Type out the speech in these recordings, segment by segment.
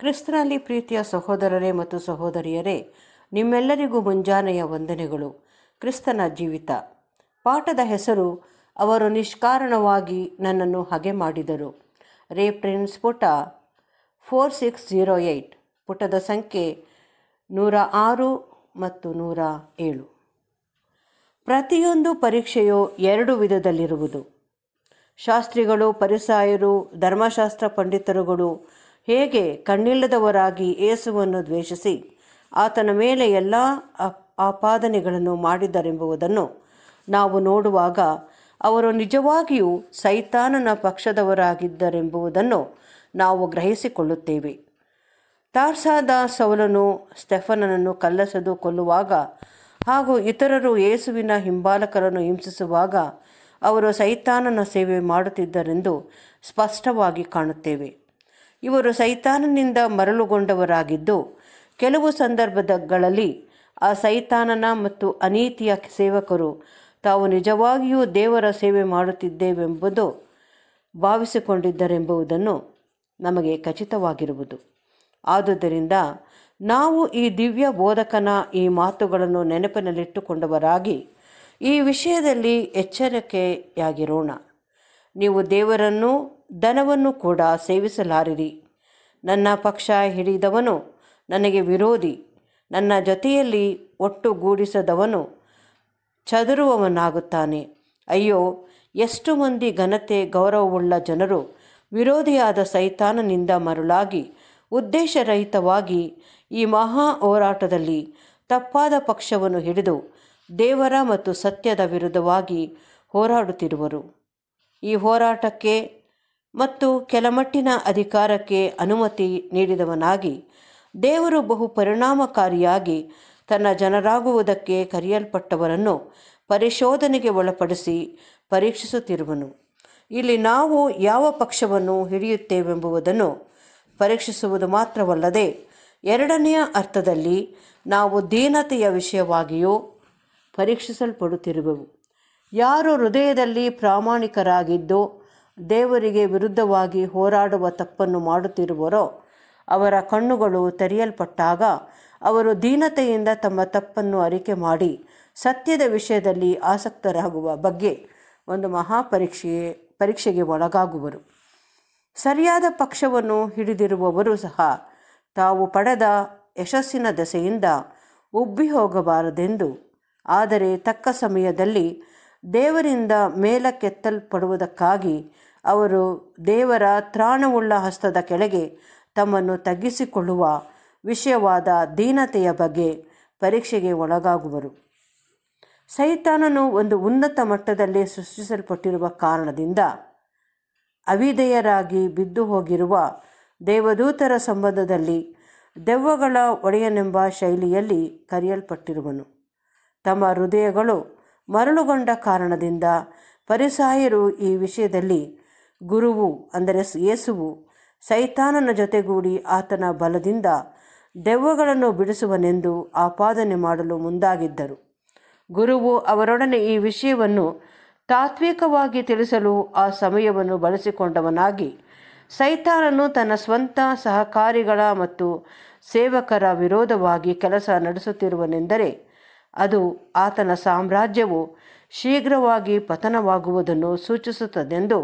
ಕ್ರಿಸ್ತನಲ್ಲಿ ಪ್ರೀತಿಯ ಸಹೋದರರೇ ಮತ್ತು ಸಹೋದರಿಯರೇ ನಿಮ್ಮೆಲ್ಲರಿಗೂ ಮುಂಜಾನೆಯ ವಂದನೆಗಳು ಕ್ರಿಸ್ತನ ಜೀವಿತ ಪಾಠದ ಹೆಸರು ಅವರು ನಿಷ್ಕಾರಣವಾಗಿ ನನ್ನನ್ನು ಹಗೆ ಮಾಡಿದರು ಪ್ರಿನ್ಸ್ ಪುಟ ಫೋರ್ ಸಿಕ್ಸ್ ಜೀರೋ ಏಯ್ಟ್ ಪುಟದ ಸಂಖ್ಯೆ ನೂರ ಆರು ಮತ್ತು ನೂರ ಏಳು ಪ್ರತಿಯೊಂದು ಪರೀಕ್ಷೆಯು ಎರಡು ವಿಧದಲ್ಲಿರುವುದು ಶಾಸ್ತ್ರಿಗಳು ಪರಿಸಾಯರು ಧರ್ಮಶಾಸ್ತ್ರ ಪಂಡಿತರುಗಳು ಹೇಗೆ ಕಣ್ಣಿಲ್ಲದವರಾಗಿ ಏಸುವನ್ನು ದ್ವೇಷಿಸಿ ಆತನ ಮೇಲೆ ಎಲ್ಲ ಆಪಾದನೆಗಳನ್ನು ಮಾಡಿದ್ದರೆಂಬುದನ್ನು ನಾವು ನೋಡುವಾಗ ಅವರು ನಿಜವಾಗಿಯೂ ಸೈತಾನನ ಪಕ್ಷದವರಾಗಿದ್ದರೆಂಬುದನ್ನು ನಾವು ಗ್ರಹಿಸಿಕೊಳ್ಳುತ್ತೇವೆ ತಾರ್ಸಾದ ಸೌಲನು ಸ್ಟೆಫನನನ್ನು ಕಲ್ಲಸದು ಕೊಲ್ಲುವಾಗ ಹಾಗೂ ಇತರರು ಯೇಸುವಿನ ಹಿಂಬಾಲಕರನ್ನು ಹಿಂಸಿಸುವಾಗ ಅವರು ಸೈತಾನನ ಸೇವೆ ಮಾಡುತ್ತಿದ್ದರೆಂದು ಸ್ಪಷ್ಟವಾಗಿ ಕಾಣುತ್ತೇವೆ ಇವರು ಸೈತಾನನಿಂದ ಮರಳುಗೊಂಡವರಾಗಿದ್ದು ಕೆಲವು ಸಂದರ್ಭಗಳಲ್ಲಿ ಆ ಸೈತಾನನ ಮತ್ತು ಅನೀತಿಯ ಸೇವಕರು ತಾವು ನಿಜವಾಗಿಯೂ ದೇವರ ಸೇವೆ ಮಾಡುತ್ತಿದ್ದೇವೆಂಬುದು ಭಾವಿಸಿಕೊಂಡಿದ್ದರೆಂಬುದನ್ನು ನಮಗೆ ಖಚಿತವಾಗಿರುವುದು ಆದುದರಿಂದ ನಾವು ಈ ದಿವ್ಯ ಬೋಧಕನ ಈ ಮಾತುಗಳನ್ನು ನೆನಪಿನಲ್ಲಿಟ್ಟುಕೊಂಡವರಾಗಿ ಈ ವಿಷಯದಲ್ಲಿ ಎಚ್ಚರಿಕೆಯಾಗಿರೋಣ ನೀವು ದೇವರನ್ನು ದನವನ್ನು ಕೂಡ ಸೇವಿಸಲಾರಿರಿ ನನ್ನ ಪಕ್ಷ ಹಿಡಿದವನು ನನಗೆ ವಿರೋಧಿ ನನ್ನ ಜೊತೆಯಲ್ಲಿ ಒಟ್ಟುಗೂಡಿಸದವನು ಚದುರುವವನಾಗುತ್ತಾನೆ ಅಯ್ಯೋ ಎಷ್ಟು ಮಂದಿ ಘನತೆ ಗೌರವವುಳ್ಳ ಜನರು ವಿರೋಧಿಯಾದ ಸೈತಾನನಿಂದ ಮರುಳಾಗಿ ಉದ್ದೇಶರಹಿತವಾಗಿ ಈ ಮಹಾ ಹೋರಾಟದಲ್ಲಿ ತಪ್ಪಾದ ಪಕ್ಷವನ್ನು ಹಿಡಿದು ದೇವರ ಮತ್ತು ಸತ್ಯದ ವಿರುದ್ಧವಾಗಿ ಹೋರಾಡುತ್ತಿರುವರು ಈ ಹೋರಾಟಕ್ಕೆ ಮತ್ತು ಕೆಲಮಟ್ಟಿನ ಅಧಿಕಾರಕ್ಕೆ ಅನುಮತಿ ನೀಡಿದವನಾಗಿ ದೇವರು ಬಹು ಪರಿಣಾಮಕಾರಿಯಾಗಿ ತನ್ನ ಜನರಾಗುವುದಕ್ಕೆ ಕರೆಯಲ್ಪಟ್ಟವರನ್ನು ಪರಿಶೋಧನೆಗೆ ಒಳಪಡಿಸಿ ಪರೀಕ್ಷಿಸುತ್ತಿರುವನು ಇಲ್ಲಿ ನಾವು ಯಾವ ಪಕ್ಷವನ್ನು ಹಿಡಿಯುತ್ತೇವೆಂಬುದನ್ನು ಪರೀಕ್ಷಿಸುವುದು ಮಾತ್ರವಲ್ಲದೆ ಎರಡನೆಯ ಅರ್ಥದಲ್ಲಿ ನಾವು ದೀನತೆಯ ವಿಷಯವಾಗಿಯೂ ಪರೀಕ್ಷಿಸಲ್ಪಡುತ್ತಿರುವೆವು ಯಾರು ಹೃದಯದಲ್ಲಿ ಪ್ರಾಮಾಣಿಕರಾಗಿದ್ದು ದೇವರಿಗೆ ವಿರುದ್ಧವಾಗಿ ಹೋರಾಡುವ ತಪ್ಪನ್ನು ಮಾಡುತ್ತಿರುವರೋ ಅವರ ಕಣ್ಣುಗಳು ತೆರೆಯಲ್ಪಟ್ಟಾಗ ಅವರು ದೀನತೆಯಿಂದ ತಮ್ಮ ತಪ್ಪನ್ನು ಅರಿಕೆ ಮಾಡಿ ಸತ್ಯದ ವಿಷಯದಲ್ಲಿ ಆಸಕ್ತರಾಗುವ ಬಗ್ಗೆ ಒಂದು ಮಹಾಪರೀಕ್ಷೆಯೇ ಪರೀಕ್ಷೆಗೆ ಒಳಗಾಗುವರು ಸರಿಯಾದ ಪಕ್ಷವನ್ನು ಹಿಡಿದಿರುವವರು ಸಹ ತಾವು ಪಡೆದ ಯಶಸ್ಸಿನ ದೆಸೆಯಿಂದ ಉಬ್ಬಿ ಹೋಗಬಾರದೆಂದು ಆದರೆ ತಕ್ಕ ಸಮಯದಲ್ಲಿ ದೇವರಿಂದ ಮೇಲಕ್ಕೆತ್ತಲ್ಪಡುವುದಕ್ಕಾಗಿ ಅವರು ದೇವರ ತ್ರಾಣವುಳ್ಳ ಹಸ್ತದ ಕೆಳಗೆ ತಮ್ಮನ್ನು ತಗ್ಗಿಸಿಕೊಳ್ಳುವ ವಿಷಯವಾದ ದೀನತೆಯ ಬಗ್ಗೆ ಪರೀಕ್ಷೆಗೆ ಒಳಗಾಗುವರು ಸೈತಾನನು ಒಂದು ಉನ್ನತ ಮಟ್ಟದಲ್ಲಿ ಸೃಷ್ಟಿಸಲ್ಪಟ್ಟಿರುವ ಕಾರಣದಿಂದ ಅವಿಧೇಯರಾಗಿ ಬಿದ್ದು ಹೋಗಿರುವ ದೇವದೂತರ ಸಂಬಂಧದಲ್ಲಿ ದೆವ್ವಗಳ ಒಡೆಯನೆಂಬ ಶೈಲಿಯಲ್ಲಿ ಕರೆಯಲ್ಪಟ್ಟಿರುವನು ತಮ್ಮ ಹೃದಯಗಳು ಮರಳುಗೊಂಡ ಕಾರಣದಿಂದ ಪರಿಸಾಯರು ಈ ವಿಷಯದಲ್ಲಿ ಗುರುವು ಅಂದರೆ ಯೇಸುವು ಸೈತಾನನ ಜೊತೆಗೂಡಿ ಆತನ ಬಲದಿಂದ ದೆವ್ವಗಳನ್ನು ಬಿಡಿಸುವನೆಂದು ಆಪಾದನೆ ಮಾಡಲು ಮುಂದಾಗಿದ್ದರು ಗುರುವು ಅವರೊಡನೆ ಈ ವಿಷಯವನ್ನು ತಾತ್ವಿಕವಾಗಿ ತಿಳಿಸಲು ಆ ಸಮಯವನ್ನು ಬಳಸಿಕೊಂಡವನಾಗಿ ಸೈತಾನನು ತನ್ನ ಸ್ವಂತ ಸಹಕಾರಿಗಳ ಮತ್ತು ಸೇವಕರ ವಿರೋಧವಾಗಿ ಕೆಲಸ ನಡೆಸುತ್ತಿರುವನೆಂದರೆ ಅದು ಆತನ ಸಾಮ್ರಾಜ್ಯವು ಶೀಘ್ರವಾಗಿ ಪತನವಾಗುವುದನ್ನು ಸೂಚಿಸುತ್ತದೆಂದು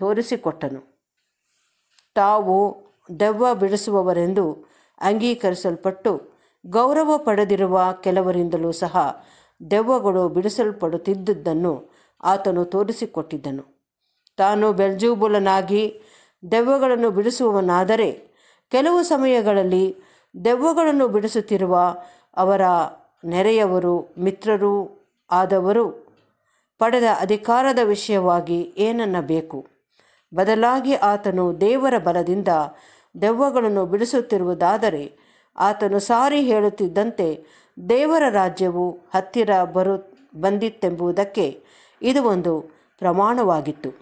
ತೋರಿಸಿಕೊಟ್ಟನು ತಾವು ದೆವ್ವ ಬಿಡಿಸುವವರೆಂದು ಅಂಗೀಕರಿಸಲ್ಪಟ್ಟು ಗೌರವ ಪಡೆದಿರುವ ಕೆಲವರಿಂದಲೂ ಸಹ ದೆವ್ವಗಳು ಬಿಡಿಸಲ್ಪಡುತ್ತಿದ್ದುದನ್ನು ಆತನು ತೋರಿಸಿಕೊಟ್ಟಿದ್ದನು ತಾನು ಬೆಲ್ಜೂಬುಲನಾಗಿ ದೆವ್ವಗಳನ್ನು ಬಿಡಿಸುವವನಾದರೆ ಕೆಲವು ಸಮಯಗಳಲ್ಲಿ ದೆವ್ವಗಳನ್ನು ಬಿಡಿಸುತ್ತಿರುವ ಅವರ ನೆರೆಯವರು ಮಿತ್ರರು ಆದವರು ಪಡೆದ ಅಧಿಕಾರದ ವಿಷಯವಾಗಿ ಏನನ್ನಬೇಕು ಬದಲಾಗಿ ಆತನು ದೇವರ ಬಲದಿಂದ ದೆವ್ವಗಳನ್ನು ಬಿಡಿಸುತ್ತಿರುವುದಾದರೆ ಆತನು ಸಾರಿ ಹೇಳುತ್ತಿದ್ದಂತೆ ದೇವರ ರಾಜ್ಯವು ಹತ್ತಿರ ಬರು ಬಂದಿತ್ತೆಂಬುದಕ್ಕೆ ಇದು ಒಂದು ಪ್ರಮಾಣವಾಗಿತ್ತು